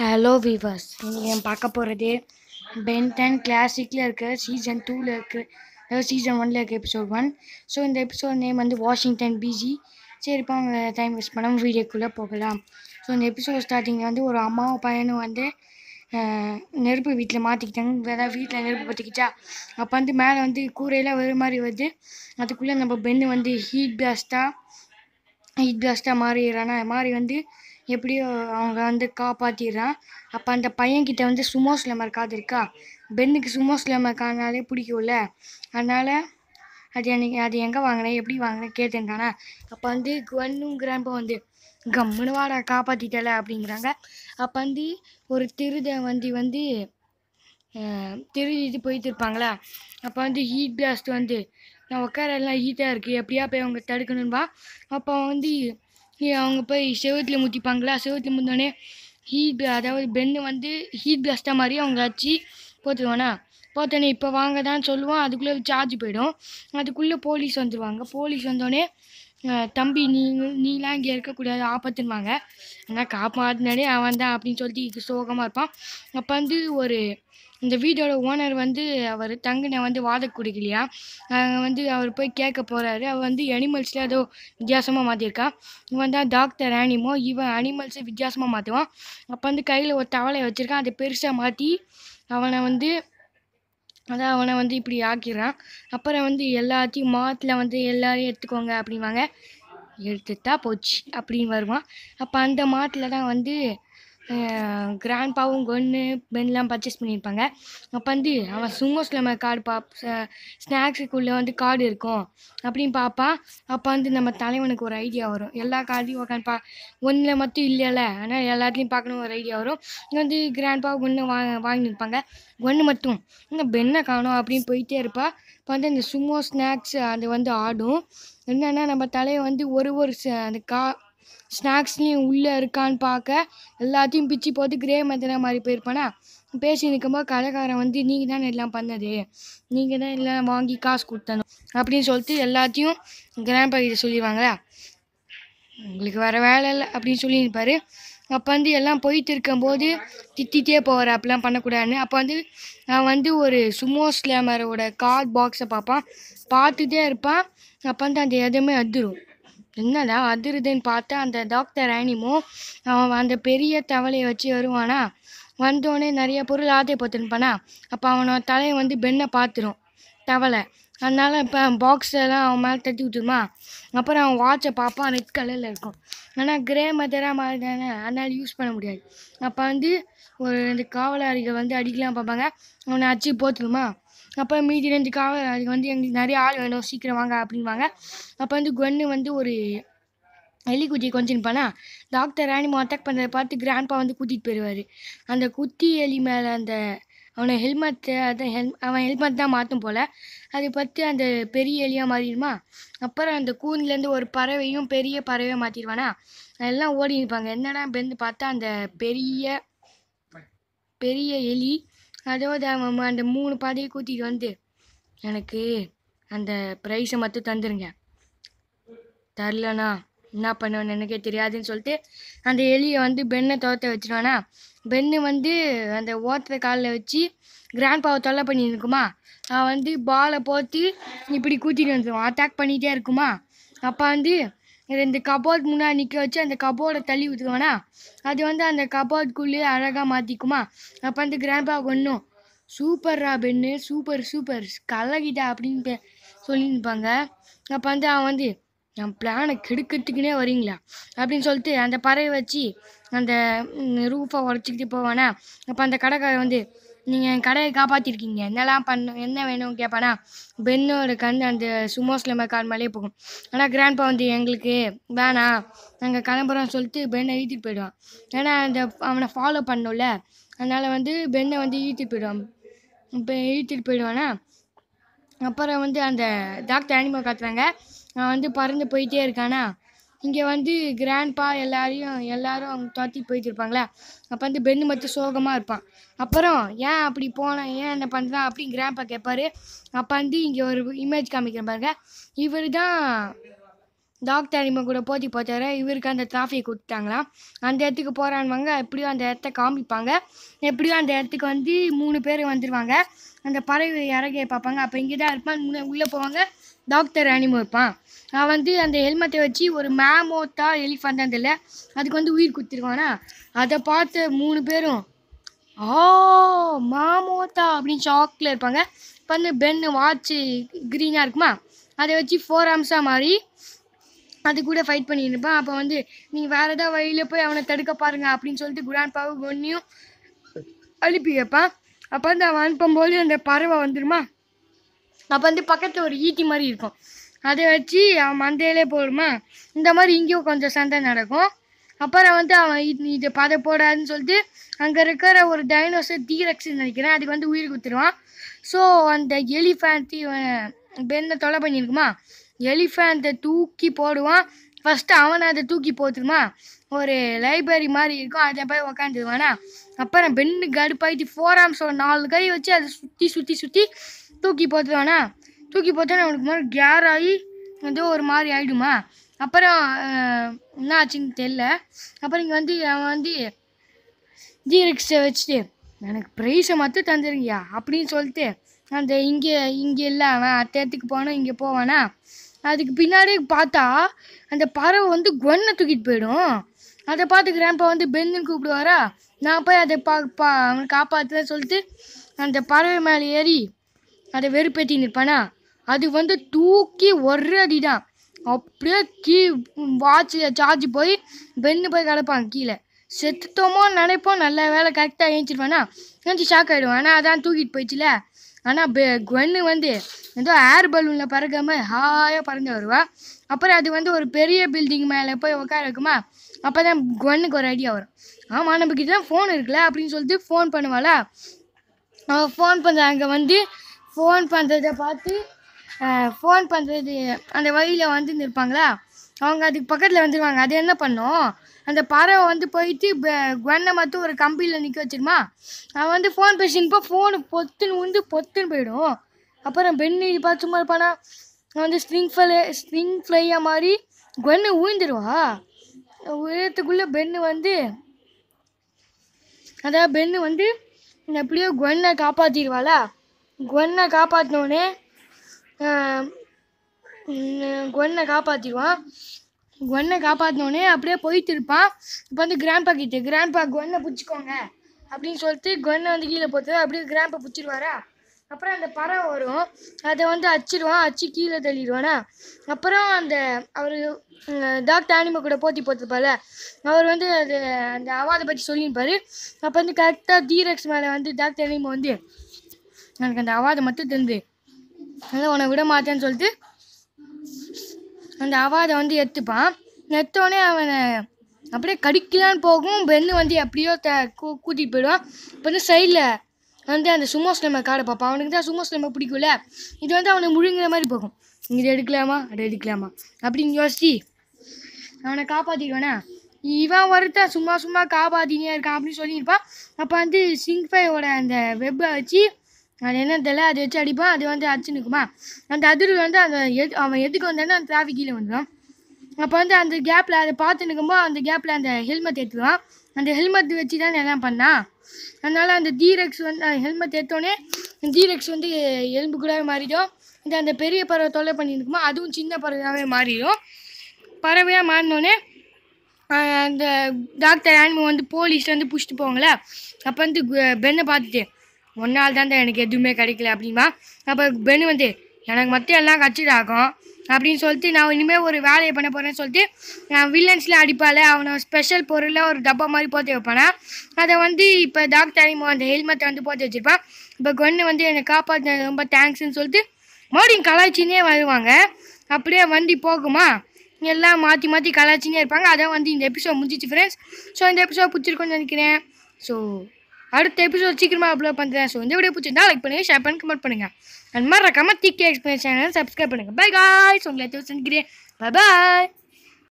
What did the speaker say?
hello viewers நீங்கள் பார்க்க போகிறது பென் டென் கிளாசிக்கில் இருக்கிற சீசன் டூவில் இருக்கிற அதாவது சீசன் ஒனில் இருக்க எபிசோட் ஒன் ஸோ இந்த எபிசோட் நேம் வந்து வாஷிங்டன் பிஜி சரி இப்போ அவங்க டைம் வேஸ்ட் பண்ணாமல் வீடியோக்குள்ளே போகலாம் ஸோ இந்த எபிசோட் ஸ்டார்டிங்கில் வந்து ஒரு அம்மாவும் பையனும் வந்து நெருப்பு வீட்டில் மாற்றிக்கிட்டாங்க வேறு வீட்டில் நெருப்பு பற்றிக்கிட்டா அப்போ வந்து மேலே வந்து கூரையில் வெறும் மாதிரி வருது அதுக்குள்ளே நம்ம பெண்ணு வந்து ஹீட் பிளாஸ்ட்டாக ஹீட் பிளாஸ்ட்டாக மாறிடுறானா மாதிரி வந்து எப்படியோ அவங்க வந்து காப்பாற்றிடுறான் அப்போ அந்த பையன்கிட்ட வந்து சுமோ ஸ்லெமர் காது இருக்கா பென்னுக்கு சுமோ ஸ்லெமர் காதுனாலே பிடிக்கும்ல அதனால் அது எனக்கு அது எங்கே வாங்கினேன் எப்படி வாங்கினேன் கேட்டுருந்தானே அப்போ வந்து குவன்னுங்கிறப்போ வந்து கம்முனு வாட காப்பாற்றிட்டல அப்படிங்கிறாங்க அப்போ வந்து ஒரு திருத வந்து வந்து திருதிட்டு போயிட்டு இருப்பாங்களா அப்போ வந்து ஹீட் பிளாஸ்ட் வந்து நான் உட்கார எல்லாம் ஹீட்டாக இருக்குது எப்படியா போய் அவங்க தடுக்கணும்பா அப்போ வந்து அவங்க போய் செவத்தில் முத்திப்பாங்களா செவத்தில் முந்தோடனே ஹீட் அதாவது பென்னு வந்து ஹீட் பிளாஸ்டாக மாதிரி அவங்க வச்சு போத்துருவானா போத்தோடனே இப்போ வாங்க தான் சொல்லுவான் அதுக்குள்ளே சார்ஜ் போயிடும் அதுக்குள்ளே போலீஸ் வந்துடுவாங்க போலீஸ் வந்தோடனே தம்பி நீங்கள் நீலாம் இங்கே இருக்கக்கூடாது ஆபத்துன்வாங்க ஆனால் காப்பாத்தினாலே அவன் தான் அப்படின்னு சொல்லிட்டு சோகமாக இருப்பான் அப்போ வந்து ஒரு இந்த வீடோட ஓனர் வந்து அவர் தங்கினை வந்து வாத குடிக்கலையா வந்து அவர் போய் கேட்க போகிறாரு அவர் வந்து அனிமல்ஸில் ஏதோ வித்தியாசமாக மாற்றிருக்கான் இவன் தான் டாக்டர் ஆனிமோ இவன் அனிமல்ஸை வித்தியாசமாக மாற்றுவான் அப்போ வந்து கையில் ஒரு தவளை வச்சுருக்கான் அதை பெருசாக மாற்றி அவனை வந்து அதான் அவனை வந்து இப்படி ஆக்கிடுறான் அப்புறம் வந்து எல்லாத்தையும் மாத்தில் வந்து எல்லோரையும் எடுத்துக்கோங்க அப்படிவாங்க எடுத்துட்டா போச்சு அப்படின்னு வருவான் அப்போ அந்த மாட்டில் தான் வந்து கிராண்ட்பாவும் கொன்று பென்லாம் பர்ச்சேஸ் பண்ணியிருப்பாங்க அப்போ வந்து அவன் சுமோ ஸ்லம கார்டு பா ஸ்நாக்ஸுக்குள்ளே வந்து கார்டு இருக்கும் அப்படின்னு பார்ப்பா அப்போ வந்து நம்ம தலைவனுக்கு ஒரு ஐடியா வரும் எல்லா கார்டையும் உட்காந்து பா ஒன்றில் மட்டும் இல்லைல்ல ஆனால் எல்லாத்துலேயும் பார்க்கணும் ஒரு ஐடியா வரும் இங்கே வந்து கிராண்ட்பா ஒன்று வா நிற்பாங்க ஒன்று மட்டும் இந்த பென்னை காணும் அப்படின்னு போயிட்டே இருப்பா இப்போ வந்து இந்த சுமோ ஸ்நாக்ஸ் அது வந்து ஆடும் என்னென்னா நம்ம தலையை வந்து ஒரு ஒரு அந்த கா ஸ்நாக்ஸ்லேயும் உள்ளே இருக்கான்னு பார்க்க எல்லாத்தையும் பிச்சு போட்டு கிரே மெத்தனை மாதிரி போயிருப்பானா பேசி நிற்கும்போது கடைக்காரன் வந்து நீங்கள் தானே எல்லாம் பண்ணது நீங்கள் தான் எல்லாம் வாங்கி காசு கொடுத்தணும் அப்படின்னு சொல்லிட்டு எல்லாத்தையும் கிராண்ட் கிட்ட சொல்லிடுவாங்களா உங்களுக்கு வேறு வேலை இல்லை அப்படின்னு சொல்லியிருப்பார் அப்போ வந்து எல்லாம் போயிட்டு இருக்கும்போது திட்டிகிட்டே போகிற அப்படிலாம் பண்ணக்கூடாதுன்னு அப்போ வந்து நான் வந்து ஒரு சுமோ ஸ்லேமரோட கார்ட் பாக்ஸை பார்ப்பான் பார்த்துட்டே இருப்பான் அப்போ வந்து அந்த எதுவுமே அதுரும் என்னடா அதிருதுன்னு பார்த்தா அந்த டாக்டர் ஆனிமோ அவன் அந்த பெரிய தவளையை வச்சு வருவானா வந்தோடனே நிறைய பொருள் ஆதே போத்துருப்பானா அப்போ அவனோட தலையை வந்து பெண்ணை பார்த்துரும் தவளை அதனால் இப்போ பாக்ஸெல்லாம் அவன் மேலே தட்டி விட்டுருமா அப்புறம் அவன் வாட்சை பார்ப்பான் ரெட் கலரில் இருக்கும் ஆனால் கிரே மதராக மாதிரி தானே அதனால் யூஸ் பண்ண முடியாது அப்போ வந்து ஒரு இந்த காவலாளிகள் வந்து அடிக்கலாம் பார்ப்பாங்க அவனை அச்சு போத்துருமா அப்போ மீதி ரெண்டுக்காக அதுக்கு வந்து எங்களுக்கு நிறைய ஆள் வேணும் சீக்கிரம் வாங்க அப்படின்வாங்க அப்போ வந்து கொன்று வந்து ஒரு எலி எலிக்குட்டியை கொஞ்சிருப்பானா டாக்டர் ஆனிமோ அட்டாக் பண்ணுறதை பார்த்து கிராண்ட்பா வந்து கூட்டிகிட்டு போயிடுவார் அந்த குத்தி எலி மேலே அந்த அவனை ஹெல்மெட்டு அதை ஹெல் அவன் ஹெல்மெட் தான் மாற்றும் போல் அது பார்த்து அந்த பெரிய எலியாக மாறிடுமா அப்புறம் அந்த கூண்லேருந்து ஒரு பறவையும் பெரிய பறவையாக மாற்றிடுவானா எல்லாம் ஓடி நிற்பாங்க என்னடா பெருந்து பார்த்தா அந்த பெரிய பெரிய எலி அதோட அவன் அந்த மூணு பாதையை கூட்டிகிட்டு வந்து எனக்கு அந்த ப்ரைஸை மட்டும் தந்துருங்க தரலண்ணா என்ன பண்ணுவேன்னு எனக்கே தெரியாதுன்னு சொல்லிட்டு அந்த எலியை வந்து பெண்ணை துரத்த வச்சுருவானா பெண்ணு வந்து அந்த ஓட்டுற காலில் வச்சு கிராண்ட் பாவை தொல்லை பண்ணியிருக்குமா அவன் வந்து பாலை போட்டு இப்படி கூட்டிகிட்டு வந்துடுவான் அட்டாக் பண்ணிகிட்டே இருக்குமா அப்போ வந்து ரெண்டு கபோர்ட் முன்னாடி நிற்க வச்சு அந்த கபோர்டை தள்ளி விட்டுருவானா அது வந்து அந்த கபோர்டுக்குள்ளேயே அழகாக மாற்றிக்குமா அப்போ வந்து கிராண்ட்பா ஒன்றும் சூப்பர்ரா பெண்ணு சூப்பர் சூப்பர் கலகிட்டா அப்படின்னு சொல்லியிருப்பாங்க அப்போ வந்து அவன் வந்து என் பிளானை கெடுக்கிறதுக்குனே வரீங்களா அப்படின்னு சொல்லிட்டு அந்த பறவை வச்சு அந்த ரூஃபை உடச்சிக்கிட்டு போவானா அப்போ அந்த கடைக்காரன் வந்து நீங்கள் என் கடையை காப்பாற்றிருக்கீங்க என்னெல்லாம் பண்ண என்ன வேணும் கேட்பானா பெண்ணோட கண் அந்த சுமோஸ்ல கால் மேலே போகும் ஆனால் கிராண்ட்பா வந்து எங்களுக்கு வேணாம் நாங்கள் கிளம்புறோம் சொல்லிட்டு பென்னை ஈட்டிட்டு போயிடுவான் ஏன்னா அந்த அவனை ஃபாலோ பண்ணும்ல அதனால் வந்து பென்னை வந்து ஈட்டிட்டு போயிடுவான் இப்போ ஈட்டிட்டு போயிடுவானா அப்புறம் வந்து அந்த டாக்டர் அனிமல் காத்துறாங்க நான் வந்து பறந்து போயிட்டே இருக்கானா இங்கே வந்து கிராண்ட்பா எல்லாரையும் எல்லாரும் அவங்க துரத்தி போயிட்டுருப்பாங்களே அப்போ வந்து பெண்ணு மட்டும் சோகமாக இருப்பான் அப்புறம் ஏன் அப்படி போனேன் ஏன் என்ன பண்ணுறான் அப்படின்னு கிராண்ட்பா கேட்பாரு அப்போ வந்து இங்கே ஒரு இமேஜ் காமிக்கிற பாருங்க இவர் தான் டாக்டர் அனிமா கூட போட்டி போத்தார இவருக்கு அந்த டிராஃபியை கொடுத்தாங்களாம் அந்த இடத்துக்கு போகிறான்வாங்க எப்படியும் அந்த இடத்த காமிப்பாங்க எப்படியும் அந்த இடத்துக்கு வந்து மூணு பேர் வந்துடுவாங்க அந்த பறவை இறகையை பார்ப்பாங்க அப்போ இங்கே தான் இருப்பான் உள்ளே போவாங்க டாக்டர் அனிமோ இருப்பான் நான் வந்து அந்த ஹெல்மெட்டை வச்சு ஒரு மேமோத்தா எலிஃபண்ட் அந்த இல்லை அதுக்கு வந்து உயிர் குத்திருவானா அதை பார்த்த மூணு பேரும் ஆ மாமோத்தா அப்படின்னு ஷாக்கில் இருப்பாங்க இப்போ வந்து பென்னு வாட்சு க்ரீனாக இருக்குமா அதை வச்சு ஃபோர் ஆம்ஸாக மாறி அது கூட ஃபைட் பண்ணிட்டு இருப்பான் அப்போ வந்து நீங்கள் வேறு ஏதாவது வழியில் போய் அவனை தடுக்க பாருங்க அப்படின்னு சொல்லிட்டு குடான்பாவை ஒன்றையும் அனுப்பி வைப்பான் அப்போ வந்து அவன் அனுப்பும்போது அந்த பறவை வந்துடுமா அப்போ வந்து பக்கத்தில் ஒரு ஈட்டி மாதிரி இருக்கும் அதை வச்சு அவன் மந்தையிலே போடுமா இந்த மாதிரி இங்கேயும் கொஞ்சம் சண்டை நடக்கும் அப்புறம் வந்து அவன் இது பதை போடாதுன்னு சொல்லிட்டு அங்கே இருக்கிற ஒரு டைனோசர் தீரக்ஸ் நினைக்கிறேன் அதுக்கு வந்து உயிர் கொடுத்துருவான் ஸோ அந்த எலிஃபேண்ட் பெண்ணை தொலை பண்ணியிருக்குமா எலிஃபேண்ட்டை தூக்கி போடுவான் ஃபஸ்ட்டு அவனை அதை தூக்கி போத்துருமா ஒரு லைப்ரரி மாதிரி இருக்கும் அதை போய் உக்காந்துருவானா அப்புறம் பெண்ணு கடுப்பாயிட்டு ஃபோர் ஆம்ஸோட நாலு கை வச்சு அதை சுற்றி சுற்றி சுற்றி தூக்கி போத்துவானா தூக்கி போத்தோன்னா அவனுக்கு மாதிரி கேர் ஆகி வந்து ஒரு மாதிரி ஆகிடுமா அப்புறம் என்ன ஆச்சுன்னு தெரில அப்புறம் இங்கே வந்து அவன் வந்து ஜீரக்ஸை வச்சுட்டு எனக்கு ப்ரைஸை மட்டும் தந்துருங்கயா அப்படின்னு சொல்லிட்டு அந்த இங்கே இங்கே இல்லை அவன் அத்தேத்துக்கு போனோம் போனால் இங்கே போவானா அதுக்கு பின்னாடி பார்த்தா அந்த பறவை வந்து கொன்னை தூக்கிட்டு போயிடும் அதை பார்த்து கிராம்பா வந்து பெந்துன்னு கூப்பிடுவாரா நான் போய் அதை பா பா அவனை காப்பாற்றுறேன்னு சொல்லிட்டு அந்த பறவை மேலே ஏறி அதை வெறுப்பேற்றி நிற்பானா அது வந்து தூக்கி ஒரு அடி தான் அப்படியே கீ வாட்ச் சார்ஜ் போய் பெண்ணு போய் கிடப்பான் கீழே செத்துட்டோமோ நினைப்போம் நல்ல வேலை கரெக்டாக ஏஞ்சிருவானா ஏஞ்சி ஷாக் ஆகிடுவோம் ஆனால் அதான் தூக்கிட்டு போயிடுச்சுல ஆனால் பெ கொன்னு வந்து ஏதோ ஏர் பலூனில் பறக்காம ஹாயாக பறந்து வருவா அப்புறம் அது வந்து ஒரு பெரிய பில்டிங் மேலே போய் உட்கார இருக்குமா அப்போ தான் குவன்னுக்கு ஒரு ஐடியா வரும் ஆமாம் நம்ம கிட்டே தான் ஃபோன் இருக்குல்ல அப்படின்னு சொல்லிட்டு ஃபோன் பண்ணுவாளா ஃபோன் பண்ண அங்கே வந்து ஃபோன் பண்ணுறத பார்த்து ஃபோன் பண்ணுறது அந்த வழியில் வந்து நிற்பாங்களா அவங்க அதுக்கு பக்கத்தில் வந்துடுவாங்க அது என்ன பண்ணும் அந்த பறவை வந்து போயிட்டு குவண்ணை மட்டும் ஒரு கம்பியில் நிற்க வச்சிருமா அவன் வந்து ஃபோன் பேசினப்போ ஃபோனு பொத்துன்னு உண்டு பொத்துன்னு போயிடும் அப்புறம் பெண்ணு பார்த்து சும்மா இருப்பானா வந்து ஸ்ட்ரிங் ஃப்ளை ஸ்ட்ரிங் ஃப்ளையாக மாதிரி குவண்ணு ஊழ்ந்துடுவா உயரத்துக்குள்ளே பெண்ணு வந்து அதாவது பெண்ணு வந்து எப்படியோ குவண்ணை காப்பாற்றிடுவாளா குவன்னை காப்பாற்றினோடனே குவன்னை காப்பாற்றிடுவான் குவன்னை காப்பாற்றினோடனே அப்படியே போயிட்டு இருப்பான் இப்போ வந்து கிராண்ட்பா கிட்டே கிராண்ட்பா குவன்னை பிடிச்சிக்கோங்க அப்படின்னு சொல்லிட்டு குவன்னை வந்து கீழே போட்டு அப்படியே கிராண்ட்பா பிடிச்சிடுவாரா அப்புறம் அந்த பறம் வரும் அதை வந்து அச்சிடுவான் அச்சு கீழே தள்ளிடுவானா அப்புறம் அந்த அவர் டாக்டர் ஆனிமா கூட போட்டி போட்டிருப்பால அவர் வந்து அது அந்த அவாதை பற்றி சொல்லியிருப்பார் அப்போ வந்து கரெக்டாக டீரெக்ஸ் மேலே வந்து டாக்டர் ஆனிமா வந்து எனக்கு அந்த அவாதை மட்டும் தெரிஞ்சு அதனால் உன்னை விட மாட்டேன்னு சொல்லிட்டு அந்த அவாதை வந்து எடுத்துப்பான் எடுத்தோடனே அவனை அப்படியே கடிக்கலான்னு போகும் பெண்ணு வந்து எப்படியோ த கூ கூட்டிகிட்டு போயிடுவான் இப்போ வந்து சைடில் வந்து அந்த சுமோ ஸ்லிம்மை காடை பார்ப்பான் அவனுக்கு தான் சுமோ ஸ்லிம்மை பிடிக்கும்ல இது வந்து அவனை முழுங்குற மாதிரி போகும் இது எடுக்கலாமா அப்படி எடுக்கலாமா அப்படின்னு யோசிச்சு அவனை காப்பாற்றிடுவானா இவன் ஒருத்தன் சும்மா சும்மா காப்பாற்றினே இருக்கான் அப்படின்னு சொல்லியிருப்பான் அப்போ வந்து சிங்ஃபையோட அந்த வெப்பை வச்சு அது என்ன தெரியல அதை வச்சு அடிப்பான் அது வந்து அடிச்சு நிற்குமா அந்த அதிர் வந்து அந்த எது அவன் எதுக்கு வந்தானோ அந்த டிராஃபிக் கீழே வந்துடும் அப்போ வந்து அந்த கேப்பில் அதை பார்த்து நிற்கும்போது அந்த கேப்பில் அந்த ஹெல்மெட் ஏற்றுவான் அந்த ஹெல்மெட் வச்சு தான் எல்லாம் பண்ணான் அதனால் அந்த தீரக்ஸ் வந்து ஹெல்மெட் அந்த தீரக்ஸ் வந்து எலும்பு கூடவே மாறிடும் இந்த அந்த பெரிய பறவை தொல்லை இருக்குமா அதுவும் சின்ன பறவையாகவே மாறிடும் பறவையாக மாறினோடனே அந்த டாக்டர் ஆனிமல் வந்து போலீஸ் வந்து பிடிச்சிட்டு போவாங்களே அப்போ வந்து பெண்ணை பார்த்துட்டு ஒன்றால் தான் எனக்கு எதுவுமே கிடைக்கல அப்படிமா அப்போ பெனு வந்து எனக்கு மட்டும் எல்லாம் கட்சிடாகும் அப்படின்னு சொல்லிட்டு நான் இனிமேல் ஒரு வேலையை பண்ண போகிறேன்னு சொல்லிட்டு நான் வில்லன்ஸில் அடிப்பால் அவனை ஸ்பெஷல் பொருளில் ஒரு டப்பா மாதிரி போட்டு வைப்பானா அதை வந்து இப்போ டாக்டர் அனிமோ அந்த ஹெல்மெட்டை வந்து போட்டு வச்சுருப்பான் இப்போ கொண்டு வந்து என்னை காப்பாற்ற ரொம்ப தேங்க்ஸ்ன்னு சொல்லிட்டு மோடி கலாய்ச்சினே வருவாங்க அப்படியே வண்டி போகுமா எல்லாம் மாற்றி மாற்றி கலாய்ச்சினே இருப்பாங்க அதை வந்து இந்த எபிசோட் முடிஞ்சிச்சு ஃப்ரெண்ட்ஸ் ஸோ இந்த எபிசோட் பிடிச்சிருக்கோன்னு நினைக்கிறேன் ஸோ அடுத்த எபிசோட் சீக்கிரமா அப்லோட் பண்ணுறேன் ஸோ இந்த வீடியோ பிடிச்சிருந்தா லைக் பண்ணுங்கள் ஷேர் பண்ணி கமெண்ட் பண்ணுங்கள் அந்த மாதிரி ரகமாக டிகே எக்ஸ்பிளேஷன் சப்ஸ்கிரைப் பண்ணுங்கள் பை காய்ஸ் உங்களை சந்திக்கிறேன் பாய் பாய்